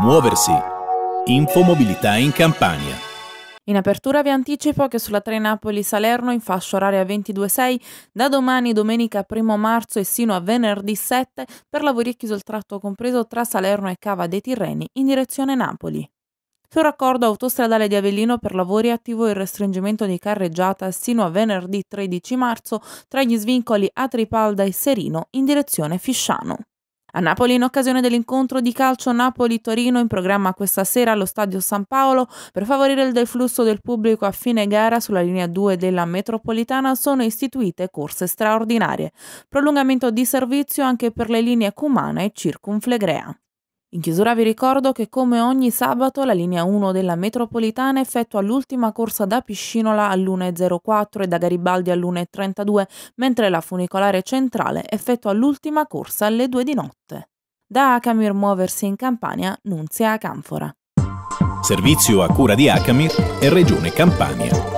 Muoversi. Infomobilità in Campania. In apertura vi anticipo che sulla 3 Napoli-Salerno in fascia oraria 22.6 da domani domenica 1 marzo e sino a venerdì 7 per lavori è chiuso il tratto compreso tra Salerno e Cava dei Tirreni in direzione Napoli. Sul raccordo autostradale di Avellino per lavori è attivo il restringimento di carreggiata sino a venerdì 13 marzo tra gli svincoli a Tripalda e Serino in direzione Fisciano. A Napoli, in occasione dell'incontro di calcio Napoli-Torino in programma questa sera allo Stadio San Paolo, per favorire il deflusso del pubblico a fine gara sulla linea 2 della metropolitana sono istituite corse straordinarie. Prolungamento di servizio anche per le linee Cumana e Circunflegrea. In chiusura vi ricordo che come ogni sabato la linea 1 della metropolitana effettua l'ultima corsa da Piscinola all'1.04 e da Garibaldi all'1.32, mentre la funicolare centrale effettua l'ultima corsa alle 2 di notte. Da Acamir muoversi in Campania, Nunzia a Canfora. Servizio a cura di Acamir e Regione Campania.